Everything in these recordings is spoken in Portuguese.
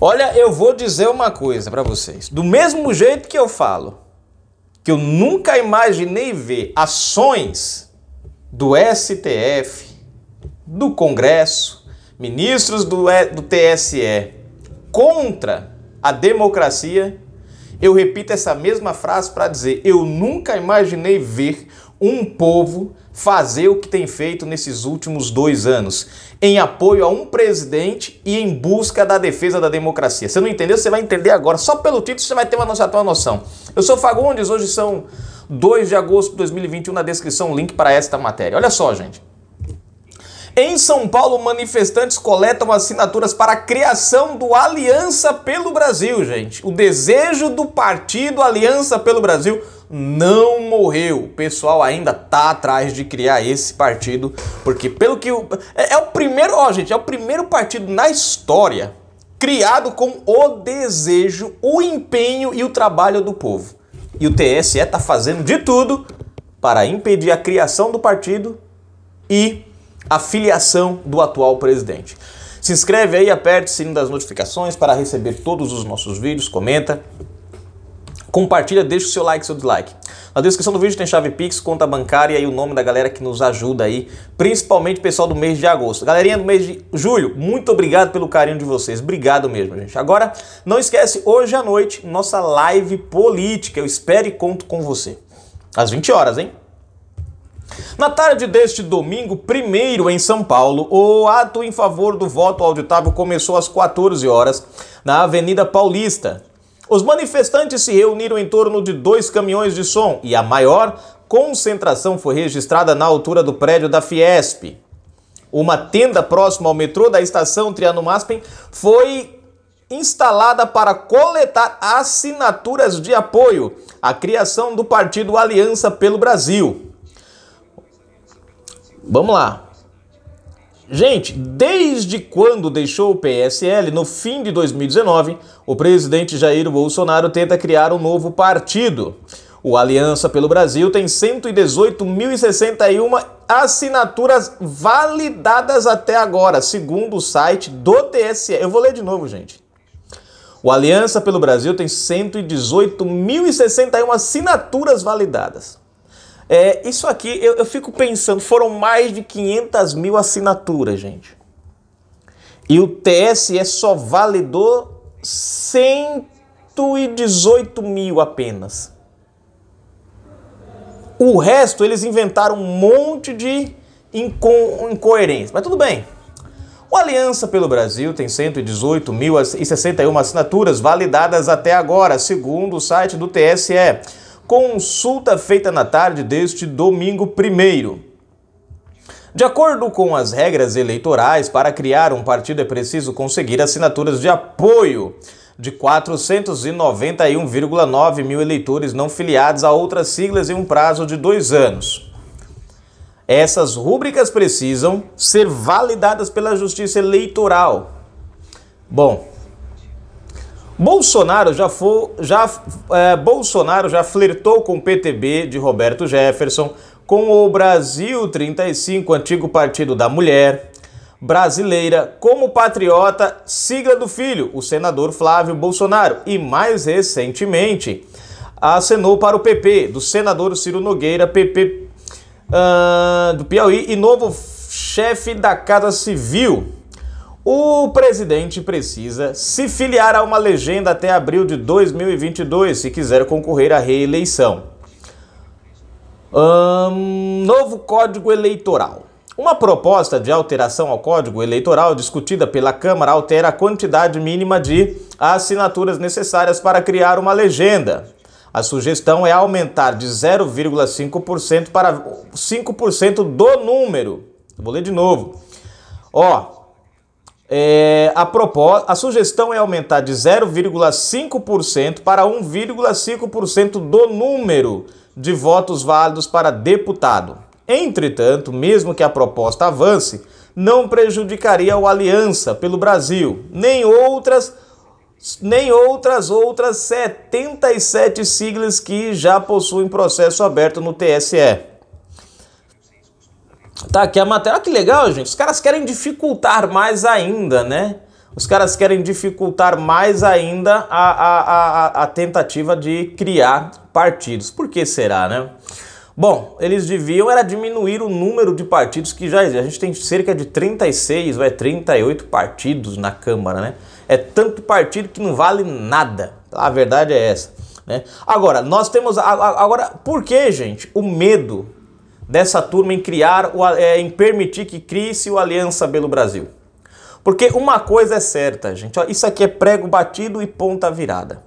Olha, eu vou dizer uma coisa para vocês. Do mesmo jeito que eu falo, que eu nunca imaginei ver ações do STF, do Congresso, ministros do, e, do TSE contra a democracia, eu repito essa mesma frase para dizer: eu nunca imaginei ver um povo fazer o que tem feito nesses últimos dois anos, em apoio a um presidente e em busca da defesa da democracia. Você não entendeu? Você vai entender agora. Só pelo título você vai ter uma noção. Uma noção. Eu sou Fagundes, hoje são 2 de agosto de 2021, na descrição, link para esta matéria. Olha só, gente. Em São Paulo, manifestantes coletam assinaturas para a criação do Aliança pelo Brasil, gente. O desejo do partido Aliança pelo Brasil não morreu. O pessoal ainda tá atrás de criar esse partido, porque pelo que o... é, é o primeiro, ó, gente, é o primeiro partido na história criado com o desejo, o empenho e o trabalho do povo. E o TSE tá fazendo de tudo para impedir a criação do partido e a filiação do atual presidente. Se inscreve aí, aperte o sininho das notificações para receber todos os nossos vídeos, comenta, compartilha, deixa o seu like, seu dislike. Na descrição do vídeo tem chave Pix, conta bancária e o nome da galera que nos ajuda aí, principalmente o pessoal do mês de agosto. Galerinha do mês de julho, muito obrigado pelo carinho de vocês. Obrigado mesmo, gente. Agora, não esquece, hoje à noite, nossa live política. Eu espero e conto com você. Às 20 horas, hein? Na tarde deste domingo, primeiro em São Paulo, o ato em favor do voto auditável começou às 14 horas na Avenida Paulista. Os manifestantes se reuniram em torno de dois caminhões de som e a maior concentração foi registrada na altura do prédio da Fiesp. Uma tenda próxima ao metrô da estação Triano Maspen foi instalada para coletar assinaturas de apoio à criação do partido Aliança pelo Brasil. Vamos lá. Gente, desde quando deixou o PSL, no fim de 2019, o presidente Jair Bolsonaro tenta criar um novo partido. O Aliança pelo Brasil tem 118.061 assinaturas validadas até agora, segundo o site do TSE. Eu vou ler de novo, gente. O Aliança pelo Brasil tem 118.061 assinaturas validadas. É, isso aqui, eu, eu fico pensando, foram mais de 500 mil assinaturas, gente. E o TSE é só validou 118 mil apenas. O resto, eles inventaram um monte de inco incoerência. Mas tudo bem. O Aliança pelo Brasil tem 118.061 assinaturas validadas até agora, segundo o site do TSE consulta feita na tarde deste domingo primeiro. De acordo com as regras eleitorais, para criar um partido é preciso conseguir assinaturas de apoio de 491,9 mil eleitores não filiados a outras siglas em um prazo de dois anos. Essas rúbricas precisam ser validadas pela Justiça Eleitoral. Bom, Bolsonaro já, foi, já, é, Bolsonaro já flertou com o PTB de Roberto Jefferson, com o Brasil 35, antigo Partido da Mulher Brasileira, como patriota, sigla do filho, o senador Flávio Bolsonaro, e mais recentemente acenou para o PP, do senador Ciro Nogueira, PP uh, ah, do Piauí e novo chefe da Casa Civil. O presidente precisa se filiar a uma legenda até abril de 2022 se quiser concorrer à reeleição. Um, novo Código Eleitoral. Uma proposta de alteração ao Código Eleitoral discutida pela Câmara altera a quantidade mínima de assinaturas necessárias para criar uma legenda. A sugestão é aumentar de 0,5% para 5% do número. Vou ler de novo. Ó, é, a, propós a sugestão é aumentar de 0,5% para 1,5% do número de votos válidos para deputado. Entretanto, mesmo que a proposta avance, não prejudicaria o Aliança pelo Brasil, nem outras nem outras outras 77 siglas que já possuem processo aberto no TSE. Tá aqui a matéria. Olha que legal, gente. Os caras querem dificultar mais ainda, né? Os caras querem dificultar mais ainda a, a, a, a tentativa de criar partidos. Por que será, né? Bom, eles deviam era diminuir o número de partidos que já existem A gente tem cerca de 36 ou é 38 partidos na Câmara, né? É tanto partido que não vale nada. A verdade é essa. Né? Agora, nós temos. Agora, por que, gente? O medo dessa turma em criar, o, é, em permitir que crie-se o Aliança pelo Brasil. Porque uma coisa é certa, gente, ó, isso aqui é prego batido e ponta virada.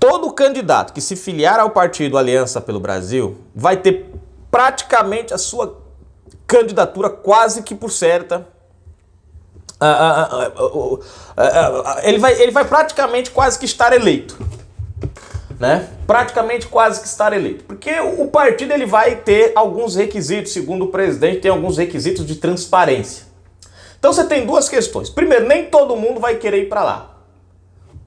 Todo candidato que se filiar ao partido Aliança pelo Brasil vai ter praticamente a sua candidatura quase que por certa. Ah, ah, ah, ele, vai, ele vai praticamente quase que estar eleito né? Praticamente quase que estar eleito. Porque o partido ele vai ter alguns requisitos, segundo o presidente, tem alguns requisitos de transparência. Então você tem duas questões. Primeiro, nem todo mundo vai querer ir para lá.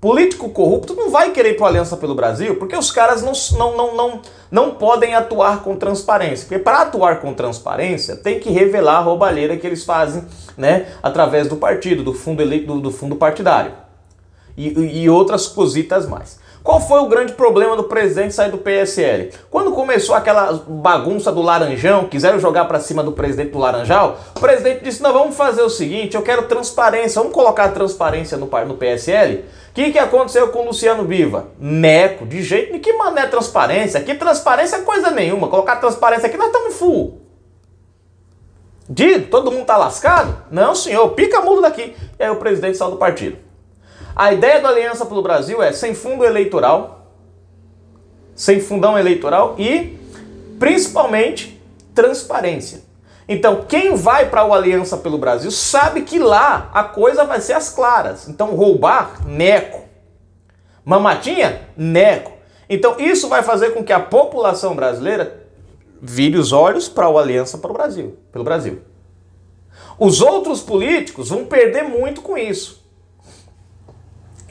Político corrupto não vai querer ir para Aliança pelo Brasil, porque os caras não, não, não, não, não podem atuar com transparência. Porque para atuar com transparência, tem que revelar a roubalheira que eles fazem, né, através do partido, do fundo eleito, do, do fundo partidário. E, e outras cositas mais. Qual foi o grande problema do presidente sair do PSL? Quando começou aquela bagunça do Laranjão, quiseram jogar para cima do presidente do Laranjal, o presidente disse: Não, vamos fazer o seguinte, eu quero transparência, vamos colocar transparência no, no PSL? O que, que aconteceu com o Luciano Biva? Neco, de jeito nenhum. Que mané é transparência? Que transparência é coisa nenhuma. Colocar transparência aqui, nós estamos full. Dito, todo mundo tá lascado? Não, senhor, pica mudo daqui. E aí o presidente saiu do partido. A ideia do Aliança pelo Brasil é sem fundo eleitoral, sem fundão eleitoral e, principalmente, transparência. Então, quem vai para o Aliança pelo Brasil sabe que lá a coisa vai ser as claras. Então, roubar, neco. Mamatinha, neco. Então, isso vai fazer com que a população brasileira vire os olhos para o Aliança para o Brasil, pelo Brasil. Os outros políticos vão perder muito com isso.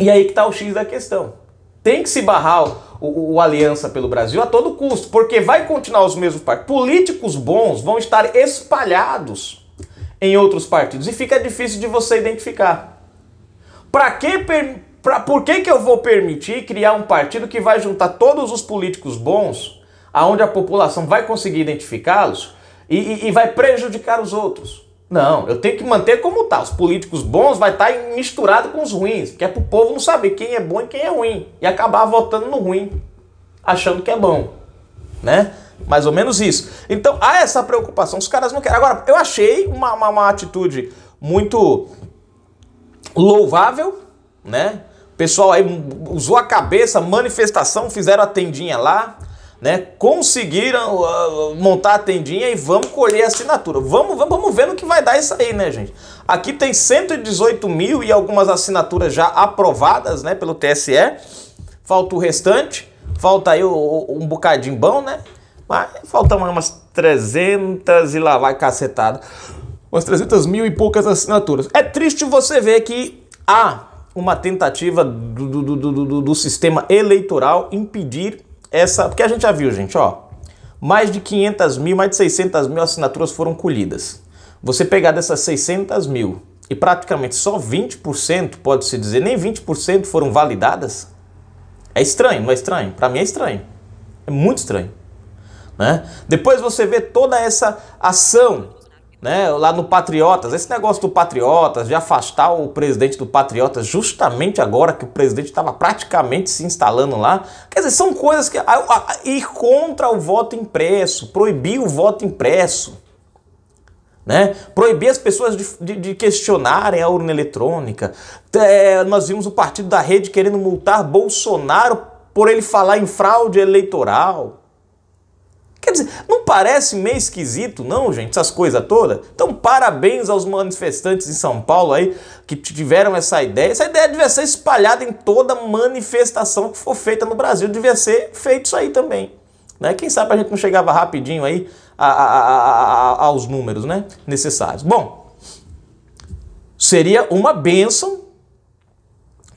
E aí que está o X da questão. Tem que se barrar o, o, o, Aliança pelo Brasil a todo custo, porque vai continuar os mesmos partidos. Políticos bons vão estar espalhados em outros partidos e fica difícil de você identificar. Para que per, pra, por que, que eu vou permitir criar um partido que vai juntar todos os políticos bons, aonde a população vai conseguir identificá-los e, e, e vai prejudicar os outros? Não, eu tenho que manter como tá. Os políticos bons vai estar tá misturado com os ruins, que é pro povo não saber quem é bom e quem é ruim e acabar votando no ruim, achando que é bom, né? Mais ou menos isso. Então há essa preocupação. Os caras não querem. Agora, eu achei uma, uma, uma atitude muito louvável, né? O pessoal aí usou a cabeça, manifestação, fizeram a tendinha lá né? Conseguiram uh, montar a tendinha e vamos colher a assinatura. Vamos, vamos, vamos ver no que vai dar isso aí, né, gente? Aqui tem 118 mil e algumas assinaturas já aprovadas, né, pelo TSE. Falta o restante, falta aí o, o, um bocadinho bom, né? Mas faltam umas 300 e lá vai cacetada. Umas 300 mil e poucas assinaturas. É triste você ver que há uma tentativa do, do, do, do, do sistema eleitoral impedir essa. Porque a gente já viu, gente, ó. Mais de 500 mil, mais de 600 mil assinaturas foram colhidas. Você pegar dessas 600 mil e praticamente só 20%, pode-se dizer, nem 20% foram validadas, é estranho, não é estranho? Para mim é estranho. É muito estranho. Né? Depois você vê toda essa ação né, lá no Patriotas, esse negócio do Patriotas, de afastar o presidente do Patriotas justamente agora que o presidente estava praticamente se instalando lá. Quer dizer, são coisas que. A, a, ir contra o voto impresso, proibir o voto impresso. Né? Proibir as pessoas de, de, de questionarem a urna eletrônica. É, nós vimos o partido da rede querendo multar Bolsonaro por ele falar em fraude eleitoral não parece meio esquisito, não, gente, essas coisas todas? Então, parabéns aos manifestantes em São Paulo aí que tiveram essa ideia. Essa ideia devia ser espalhada em toda manifestação que for feita no Brasil, devia ser feito isso aí também. Né? Quem sabe a gente não chegava rapidinho aí a, a, a, aos números né? necessários. Bom, seria uma benção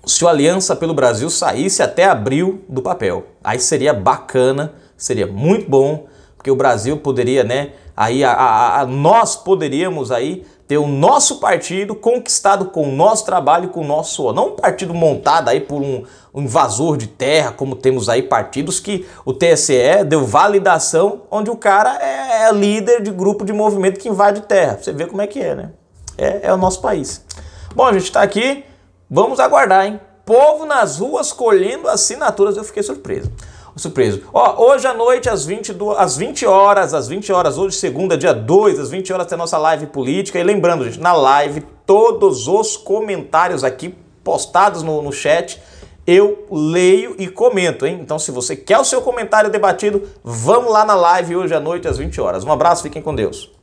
se o Aliança pelo Brasil saísse até abril do papel. Aí seria bacana, seria muito bom, porque o Brasil poderia, né? Aí a, a, a, nós poderíamos aí ter o nosso partido conquistado com o nosso trabalho, com o nosso não um partido montado aí por um, um invasor de terra, como temos aí partidos que o TSE deu validação, onde o cara é, é líder de grupo de movimento que invade terra. Você vê como é que é, né? É, é o nosso país. Bom, a gente está aqui, vamos aguardar, hein? Povo nas ruas colhendo assinaturas, eu fiquei surpreso surpreso. Ó, hoje à noite, às 22, às 20 horas, às 20 horas, hoje, segunda, dia 2, às 20 horas, tem a nossa live política. E lembrando, gente, na live, todos os comentários aqui postados no, no chat eu leio e comento, hein? Então, se você quer o seu comentário debatido, vamos lá na live hoje à noite às 20 horas. Um abraço, fiquem com Deus.